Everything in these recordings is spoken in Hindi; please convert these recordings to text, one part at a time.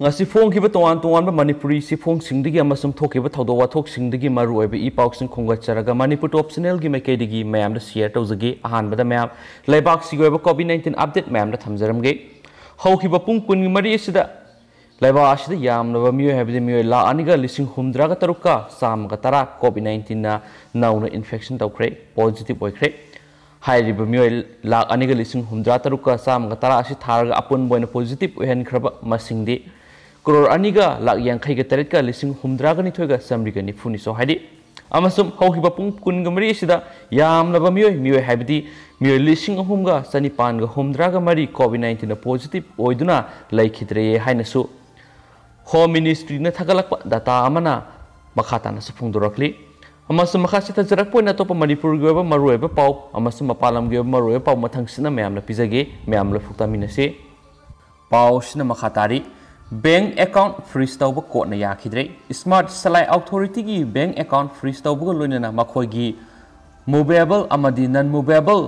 तोान तोब मनपुरी सिफोंग थोदी मरुब इ पाव सिंह खुगर मनपुर टॉप सेनेल की मैकेगी मैम सेयर तौजी अहमद मैम लेबा से कॉविड नाइन्टीन अपडेट मैम थमजरमे पुंग कुन मरीद लेबाब मोयद मोय ला अग लिंग तरुक चामग तरह कॉविड नाइन्टीन नौ इनफेक्शन तौरे पॉजिटिव होख्रे हाब मोय लाख अग लिंग हूद्रा तरुक चाम तरह अपन पॉजिटिव उहनख्रब क्रोर अग लाख यांखई तर लिंग हूद्रागनी चमरीग निफूनीसो है पुनगमरी यामय मो लिंग अहमग चनीपाग हूद्राग मरी कोविड नाइन्टीन पोजिटिव होना लेखिद्रे है होम मिनीस्ट्री ने थगल्प दाता मखाता फोंदरली अटोप मनपुर मरब पा मपाल मरब पाव मथ मैम पीजे मैम फोक्ता पासी मखा तारी bank account freeze tawba code na yakidre smart salai authority gi bank account freeze tawba loina na makhoi gi movable amadi non movable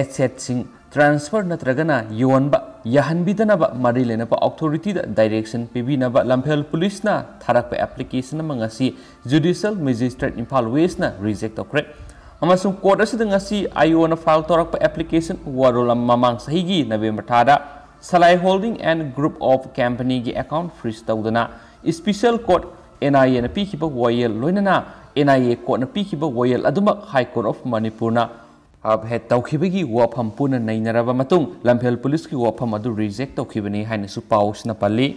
asset sing transfer natragana yonba yahanbidanaba mari lena pa authority da direction pibina ba lamphel police na tharak pa application mangasi judicial magistrate imphal west na reject okre amasum code asida ngasi io na file torak pa application warol mamang sahi gi november thada Salai holding and group of company की अकाउंट फ्रीज तौदना स्पेशल कोर्ट एन आई ꯄꯤꯈꯤꯕ पीब ꯂꯣꯏꯅꯅ ꯑꯦꯟ एन आई ए कोर्ट पीब अदुमक हाई कोर्ट ऑफ मनपुर अब है तौखिबगी वफम पुनः नैनरब मतुंग पुलिस की वफम अदु रिजेक्ट तौखिबनी हाइनसु पाउसना पल्ली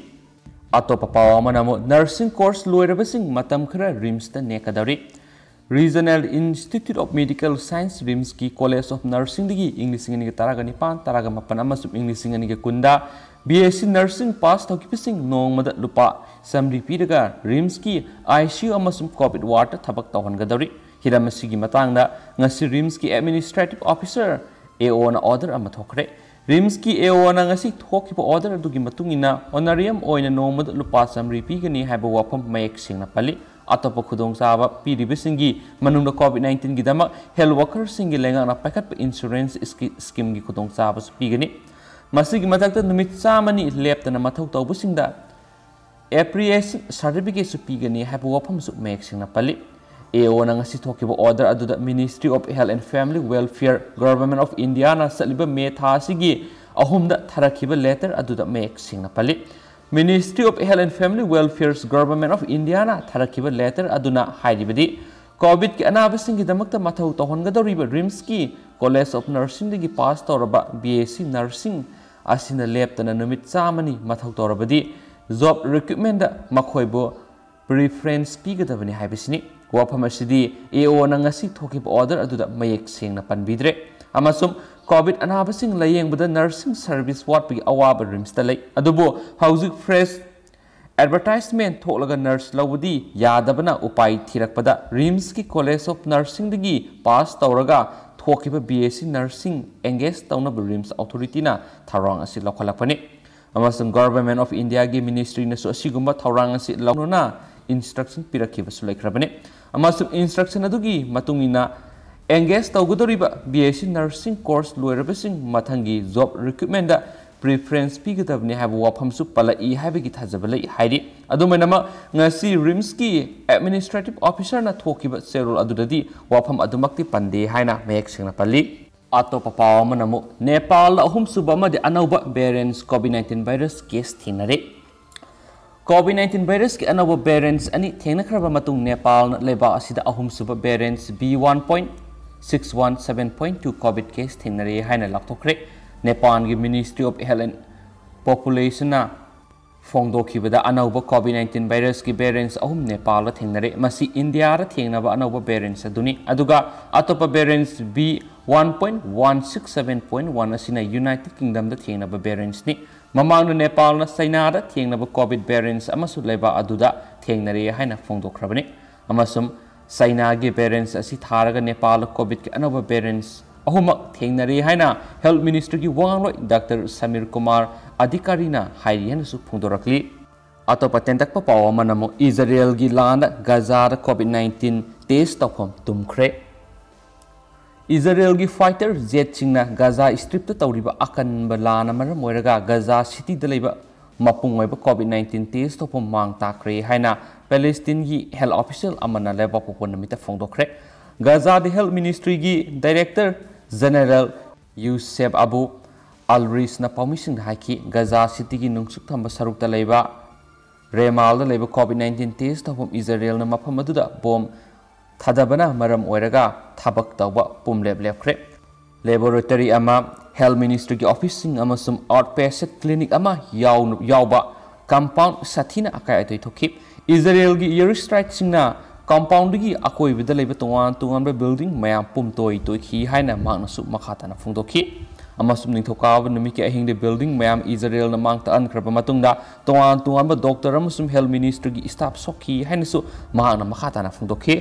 अतोप पाव नर्सिंग कोर्स लोयरबसिंग मतम नेकदरी regional institute of medical science RIMS की कॉलेज ऑफ नर्सिंग इंग लिंग तरह निपान तरह मपन इंग लिंग B S C nursing pass तौकीपिंग नोमद लुप चमरी पीरग रिम्स की I C U covid ward थबक तौहनगदरी हिरम से रिम्स की administrative officer A O order थोखरे रिम्स की ए ओ ऑर्डर ऑनरियम नोमद लुप चमरी पीगनी वफम मयक सेंगना पली atapa khudong sa ba pi ribising gi manung na covid 19 gi dama health worker sing gi lenga na packet insurance scheme gi khudong sa ba pi gani masigi matak ta numit sa mani lep ta na mathau tau bu sing da appreciation certificate su pi gani ha bu wafam su mek sing na pali AO na ngasi thokiba order aduda Ministry of Health and Family Welfare Government of India na saliba me thasigi ahumda tharakiba letter aduda mek sing na pali ministry of health and family welfare's government of indiana tharakiba letter aduna hairibadi covid ki anabasing ki damakta mathau tohongadoriba rims ki college of nursing digi pass toraba bsc nursing asina leptana numit chamani mathau torabadi job recruitment da makhoibo preference pigadabani haibasini wafam asidi ao na ngasi thokiba order aduda mayek sengna panbidre amasum covid ꯑꯅꯥꯕꯁꯤꯡ ꯂꯥꯌꯦꯡꯕꯗ ꯅꯔꯁꯤꯡ ꯁꯔꯚꯤꯁ ꯋꯥꯠꯄꯒꯤ ꯑꯋꯥꯕ ꯔꯤꯝꯁꯇ ꯂꯩ ꯑꯗꯨꯕꯨ ꯍꯧꯖꯤꯛ ꯐ꯭ꯔꯦꯁ ꯑꯦꯗꯚꯔꯇꯥꯏꯖꯃꯦꯟ ꯊꯣꯛꯂꯒ ꯅꯔꯁ ꯂꯧꯕꯗꯤ ꯌꯥꯗꯕꯅ ꯎꯄꯥꯏ ꯊꯤꯔꯛꯄꯗ ꯔꯤꯝꯁꯀꯤ ꯀꯣꯂꯦꯖ ꯑꯣꯐ ꯅꯔꯁꯤꯡꯗꯒꯤ ꯄꯥꯁ ꯇꯧꯔꯒ ꯊꯣꯛꯈꯤꯕ ꯕꯤ ꯑꯦꯁ ꯁꯤ ꯅꯔꯁꯤꯡ ꯑꯦꯡꯒꯦꯖ ꯇꯧꯅꯕ ꯔꯤꯝꯁ ꯑꯣꯊꯣꯔꯤꯇꯤꯅ ꯊꯧꯔꯥꯡ ꯑꯁꯤ ꯂꯧꯈꯠꯂꯛꯄꯅꯤ ꯑꯃꯁꯨꯡ ꯒꯣꯚꯔꯟꯃꯦꯟ ꯑꯣꯐ ꯏꯟꯗꯤꯌꯥꯒꯤ ꯃꯤꯅꯤꯁꯇ꯭ꯔꯤꯅꯁꯨ ꯑꯁꯤꯒꯨꯝꯕ ꯊꯧꯔꯥꯡ ꯑꯁꯤ ꯂꯧꯅꯅ ꯏꯟꯁꯇ꯭ꯔꯛꯁꯟ ꯄꯤꯔꯛꯈꯤꯕꯁꯨ ꯂꯩꯈ꯭ꯔꯕꯅꯤ ꯑꯃꯁꯨꯡ ꯏꯟꯁꯇ꯭ꯔꯛꯁꯟ ꯑꯗꯨꯒꯤ ꯃꯇꯨꯡ ꯏꯟꯅ एंगेज तौगदरीब बीएससी नर्सिंग कोर्स लोरब मथंगी जॉब रिक्रूटमेंट प्रीफ्रेंस पीगदबने वफम पलई है रिम्स की एडमिनीस्ट्रेटिव ऑफिसर थोब चेरोल वफम अम पंदे मेहसना पल्ली अतोप पावु नेपाल अहमसुब अनौब variant covid nineteen virus case थे कोविड नाइन्टीन वायरस की अनौब बेरेंस अनी थे नेपाल अहमसुब variant B one point 617.2 COVID case thingnari haina lakthokre Nepal gi Ministry of Health and Population na फोंदोखिबदा अनौब कोविड 19 वायरस की बेरेंस अहुम नेपाल ला थेंगनरे मसी इंडिया रा थेंगनाबा अनौब बेरेंस दुनी अदुगा अतोप बेरेंस बी 1.167.1 असिना यूनाइटेड किंगडम दा थेंगनाबा बेरेंस नि ममांग नेपाल ना चाइना रा थेंगनाबा कोविड बेरेंस अमसु लेबा अदुदा थेंगनरे हाइना फोंदोखरबने अमसुम चाइना की पेरेंट्स असी थारगा कोविड के अनब पेरेंट्स अहमक थेनरी हेल्थ मिनिस्टर की वालों डॉक्टर समीर कुमार अधिकारी फूदरली अतोप तेंदप पावु इजरायल की लाद गजार कोविड नाइन्टीन टेस्ट तौम तुम्हे इजरायल की फाइटर जेट सिंह गजा स्ट्रीप तौरीब अकनब लान गजा सिटी मपूब कोविड नाइन्टीन टेस्ट तौम मांग ताक्रे Palestine health official amana leba popo namita fongdokhre Gaza the health ministry gi director general Yusef Abu Alris na permission haki Gaza city gi nungsuk thamba saruk ta leba Remal da leba COVID-19 test thobom Israel na mafam adu da bom thadabana maram oiraga thabak tawba pum leb lebkhre laboratory ama health ministry ki office sing ama sum outpatient clinic ama yaw yawba compound sathina akai atoi thokip Israelgi air strike singna compound gi akoi bida leba tongan tongan ba building maya pum toi toi khi na mang nasu makhata na phung dokhi amasum ning thoka ba numi ki ahing de building mayam Israel na mang ta an krapa matung da tongan tongan ba doctor amasum health minister gi staff sokhi haina su mang na makhata na phung dokhi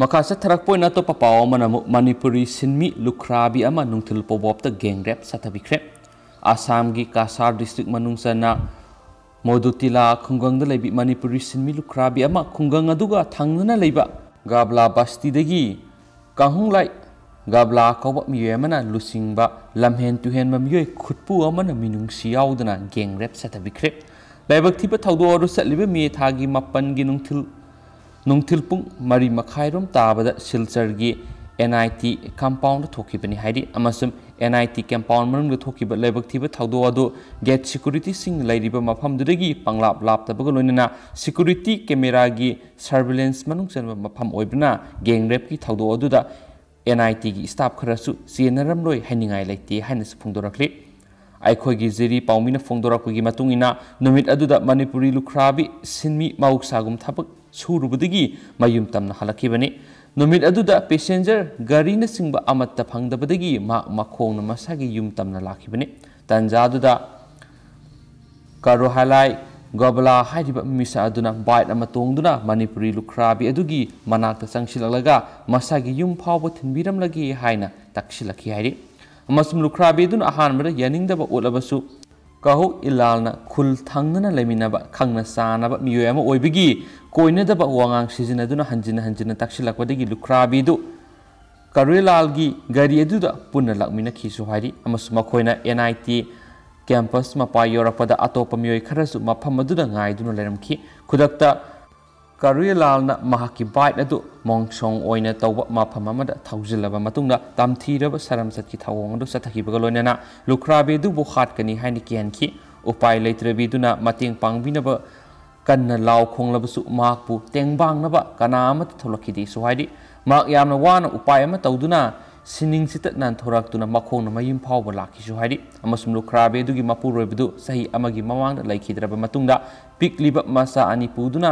makasa tharak poi na to papaw manamu manipuri sinmi lukrabi ama nungthil pobop ta gang rap satabi krep asam gi kasar district manung sana ꯃꯣꯗꯨꯇꯤꯂꯥ ꯈꯨꯡꯒꯪꯗ ꯂꯩꯕꯤ ꯃꯅꯤꯄꯨꯔꯤ ꯁꯤꯟꯃꯤꯂꯨꯞ ꯈꯔꯥꯕꯤ ꯑꯃ ꯈꯨꯡꯒꯪ ꯑꯗꯨꯒ ꯊꯪꯅꯅ ꯂꯩꯕ ꯒꯥꯕ꯭ꯂꯥ ꯕꯁꯇꯤꯗꯒꯤ ꯀꯥꯍꯨꯡꯂꯥꯏ ꯒꯥꯕ꯭ꯂꯥ ꯀꯧꯕ ꯃꯤꯑꯣꯏ ꯑꯃꯅ ꯂꯨꯆꯤꯡꯕ ꯂꯝꯍꯦꯟ ꯇꯨꯍꯦꯟꯕ ꯃꯤꯑꯣꯏ ꯈꯨꯠꯄꯨ ꯑꯃꯅ ꯃꯤꯅꯨꯡꯁꯤ ꯌꯥꯎꯗꯅ ꯒꯦꯡ ꯔꯦꯞ ꯁꯥꯊꯕꯤꯈ꯭ꯔꯦ ꯂꯥꯏꯕꯛ ꯊꯤꯕ ꯊꯧꯗꯣꯛ ꯑꯗꯨ ꯆꯠꯂꯤꯕ ꯃꯦ ꯊꯥꯒꯤ ꯃꯥꯄꯟꯒꯤ ꯅꯨꯡꯊꯤꯜ ꯅꯨꯡꯊꯤꯜ ꯄꯨꯡ ꯃꯔꯤ ꯃꯈꯥꯏꯔꯣꯝ ꯇꯥꯕꯗ ꯁꯤꯜꯆꯔꯒꯤ NIT compound thokibani haidi amasum NIT compound marung thokiba lebak thiba thawdo adu get security sing lairiba mafam dudagi panglap lap tabaga loinana security camera gi surveillance manung chan mafam oibna gang rape ki thawdo adu da NIT gi staff khara su CNRM loi haningai laite haina su phungdorakli ꯑꯩꯈꯣꯏꯒꯤ ꯖꯤꯔꯤ ꯄꯥꯎꯃꯤꯅ nomit ꯃꯇꯨꯡ ꯏꯟꯅ Manipuri ꯑꯗꯨꯗ sinmi ꯂꯨꯈ꯭ꯔꯥꯕꯤ ꯁꯤꯟꯃꯤ ꯃꯍꯧꯁꯥꯒꯨꯝ ꯊꯕꯛ ꯁꯨꯔꯨꯕꯗꯒꯤ ꯃꯌꯨꯝ ꯇꯝꯅ bani. ꯅꯨꯃꯤꯠ ꯑꯗꯨꯗ ꯄꯦꯁꯦꯟꯖꯔ ꯒꯥꯔꯤꯅꯆꯤꯡꯕ ꯑꯃꯠꯇ ꯐꯪꯗꯕꯗꯒꯤ ꯃꯍꯥꯛ ꯃꯈꯣꯡꯅ ꯃꯁꯥꯒꯤ ꯌꯨꯝ ꯇꯝꯅ ꯂꯥꯛꯈꯤꯕꯅꯤ ꯇꯥꯟꯖꯥꯗꯨꯗ ꯀꯥꯔꯣꯍꯥꯂꯥꯏ ꯒꯣꯕꯂꯥ ꯍꯥꯏꯔꯤꯕ ꯃꯤꯁꯛ ꯑꯗꯨꯅ ꯕꯥꯏꯠ ꯑꯃ ꯇꯣꯡꯗꯨꯅ ꯃꯅꯤꯄꯨꯔꯤ ꯂꯨꯈ꯭ꯔꯥꯕꯤ ꯑꯗꯨꯒꯤ ꯃꯅꯥꯛꯇ ꯆꯪꯁꯤꯜꯂꯛꯂꯒ ꯃꯁꯥꯒꯤ ꯌꯨꯝ ꯐꯥꯎꯕ ꯊꯤꯟꯕꯤꯔꯝꯂꯒꯦ ꯍꯥꯏꯅ ꯇꯛꯁꯤꯜꯂꯛꯈꯤ ꯍꯥꯏꯔꯤ ꯑꯃꯁꯨꯡ ꯂꯨꯈ꯭ꯔꯥꯕꯤ ꯑꯗꯨꯅ ꯑꯍꯥꯟꯕꯗ ꯌꯥꯅꯤꯡꯗꯕ ꯎꯠꯂꯕꯁꯨ कहू इलाल खुलथंगना लेमिनब खंगना सानब मियोयम ओइबिगी कोइनदब वांगांग सिजिनदुना हंजिन हंजिन तक्षिलक्वदगी की करुलालगी गरी अदुदा पुनः लक्मिनखिसु हाइरि अमसु मखोइना एनआईटी कैंपस मपा यौरपद अतोप मियोय खरसु मफम अदुदा गाइदुना ꯀꯔꯨꯌꯂꯥꯜꯅ ꯃꯍꯥꯛꯀꯤ ꯕꯥꯏꯠ ꯑꯗꯨ ꯃꯣꯡꯁꯣꯡ ꯑꯣꯏꯅ ꯇꯧꯕ ꯃꯐꯝ ꯑꯃꯗ ꯊꯧꯖꯤꯜꯂꯕ ꯃꯇꯨꯡꯗ ꯇꯝꯊꯤꯔꯕ ꯁꯔꯝꯆꯠꯀꯤ ꯊꯧꯑꯣꯡ ꯑꯗꯨ ꯆꯠꯊꯈꯤꯕꯒ ꯂꯣꯏꯅꯅ ꯂꯨꯈ꯭ꯔꯥꯕꯤ ꯑꯗꯨꯕꯨ ꯍꯥꯠꯀꯅꯤ ꯍꯥꯏꯅ ꯀꯤꯍꯟꯈꯤ ꯎꯄꯥꯏ ꯂꯩꯇ꯭ꯔꯕꯤꯗꯨꯅ ꯃꯇꯦꯡ ꯄꯥꯡꯕꯤꯅꯕ ꯀꯟꯅ ꯂꯥꯎ ꯈꯣꯡꯂꯕꯁꯨ ꯃꯍꯥꯛꯄꯨ ꯇꯦꯡꯕꯥꯡꯅꯕ ꯀꯅꯥ ꯑꯃꯠꯇ ꯊꯣꯛꯂꯛꯈꯤꯗꯦ ꯁꯨ ꯍꯥꯏꯗꯤ ꯃꯍꯥꯛ ꯌꯥꯝꯅ ꯋꯥꯅ ꯎꯄꯥꯏ ꯑꯃ ꯇꯧꯗꯨꯅ ꯁꯤꯅꯤꯡ ꯁꯤꯇꯠ ꯅꯥꯟꯊꯣꯔꯛꯇꯨꯅ ꯃꯈꯣꯡꯅ ꯃꯌꯨꯝ ꯐꯥꯎꯕ ꯂꯥꯛꯈꯤꯁꯨ ꯍꯥꯏꯔꯤ ꯑꯃꯁꯨꯡ ꯂꯨꯈ꯭ꯔꯥꯕꯤ ꯑꯗꯨꯒꯤ ꯃꯄꯨꯔꯣꯏꯕꯗꯨ ꯆꯍꯤ ꯑꯃꯒꯤ ꯃꯃꯥꯡꯗ ꯂꯩꯈꯤꯗ꯭ꯔꯕ ꯃꯇꯨꯡꯗ ꯄꯤꯛꯂꯤꯕ ꯃꯆꯥ ꯑꯅꯤ ꯄꯨꯗꯨꯅ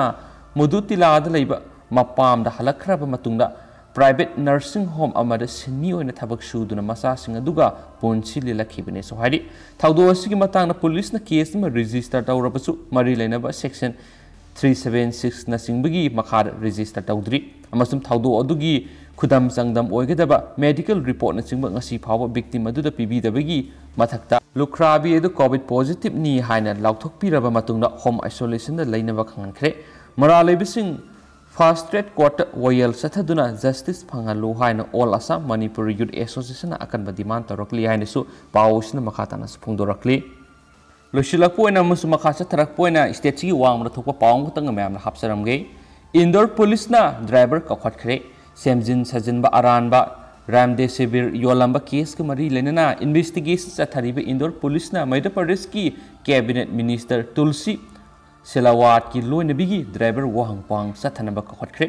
ꯃꯨꯗꯨꯇꯤꯂꯥꯗ ꯂꯩꯕ ꯃꯄꯥꯝꯗ ꯍꯜꯂꯛꯈ꯭ꯔꯕ ꯃꯇꯨꯡꯗ ꯄ꯭ꯔꯥꯏꯕꯦꯠ ꯅꯔꯁꯤꯡ ꯍꯣꯝ ꯑꯃꯗ ꯁꯤꯟꯃꯤ ꯑꯣꯏꯅ ꯊꯕꯛ ꯁꯨꯗꯨꯅ ꯃꯆꯥꯁꯤꯡ ꯑꯗꯨꯒ ꯄꯨꯟꯁꯤ ꯂꯤꯜꯂꯛꯈꯤꯕꯅꯦꯁꯨ ꯍꯥꯏꯔꯤ ꯊꯧꯗꯣꯛ ꯑꯁꯤꯒꯤ ꯃꯇꯥꯡꯗ ꯄꯨꯂꯤꯁꯅ ꯀꯦꯁ ꯑꯃ ꯔꯦꯖꯤꯁꯇꯔ ꯇꯧꯔꯕꯁꯨ ꯃꯔꯤ ꯂꯩꯅꯕ ꯁꯦꯛꯁꯟ ꯊ꯭ꯔꯤ ꯁꯕꯦꯟ ꯁꯤꯛꯁꯅꯆꯤꯡꯕꯒꯤ ꯃꯈꯥꯗ ꯔꯦꯖꯤꯁꯇꯔ ꯇꯧꯗ꯭ꯔꯤ ꯑꯃꯁꯨꯡ ꯊꯧꯗꯣꯛ ꯑꯗꯨꯒꯤ ꯈꯨꯗꯝ ꯆꯥꯡꯗꯝ ꯑꯣꯏꯒꯗꯕ ꯃꯦꯗꯤꯀꯦꯜ ꯔꯤꯄꯣꯔꯠꯅꯆꯤꯡꯕ ꯉꯁꯤ ꯐꯥꯎꯕ ꯕꯤꯛꯇꯤꯝ ꯑꯗꯨꯗ ꯄꯤꯕꯤꯗꯕꯒꯤ ꯃꯊꯛꯇ ꯂꯨꯈ꯭ꯔꯥꯕꯤ ꯑꯗꯨ ꯀꯣꯚꯤꯗ ꯄꯣꯖꯤꯇꯤꯚꯅꯤ ꯍꯥꯏꯅ ꯂꯥꯎꯊꯣꯛꯄꯤꯔꯕ ꯃꯇꯨꯡꯗ ꯍꯣꯝ ꯑꯥꯏꯁꯣꯂꯦꯁꯟꯗ ꯂꯩꯅꯕ ꯈꯪꯍꯟꯈ꯭ꯔꯦ मरालेबिसिंग फर्स्ट रेट कोर्ट ओयल सेथदुना जस्टिस फंगालु हाइन all Assam Manipur youth association अकन बदिमान तरकली हाइनसु पाउसिन मखाताना सुफुंदोरकली लुशिलकपोइना मुसु मखासा थरकपोइना स्टेटची वांग मथुक पाउंग तंग मैम हापसरमगे इंदोर पुलिस ना ड्राइवर ककखरे सेमजिन सजिन बा अरान बा रामदेव सिबिर योलंबा केस के मरी लेनेना इन्वेस्टिगेशन सथरीबे इंदोर पुलिस ना मध्य प्रदेश की कैबिनेट मिनिस्टर तुलसी सेलावाट की लोन लोनबी ड्राइवर वहंगपांग चथनब होटख्रे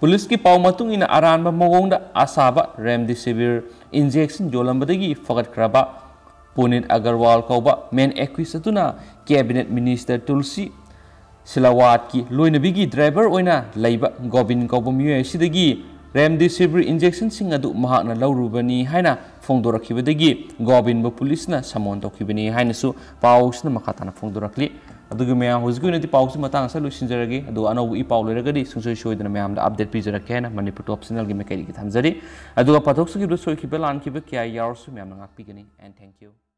पुलिस की पाव मतुंग इन अरानब मगोंग असाब रेमडेसिविर इंजेक्शन योलंबदगी फगटख्रब पुनीत अगरवाल कौब main accused cabinet minister Tulsi Silawat की लोन लोनबी ड्राइवर लेब गोविंद कौब मियोयसीदगी रेमडेसिविर इंजेक्शन लौरबनी है फोंदोरखीबदी गोबिनब पुलिस समोन तौखीबनी है पाउस मखा ता फोंदोरखली मैं हजिक पाउस लुसीजरगे अनौब इ पाउ लेरगे सूसोई सोदन मैं अपडेट पीजरके मनपुर टॉप चैनल की मैकई की थमजरी पाथों सोईब लानब क्या यारसू मैं एंड थैंक यू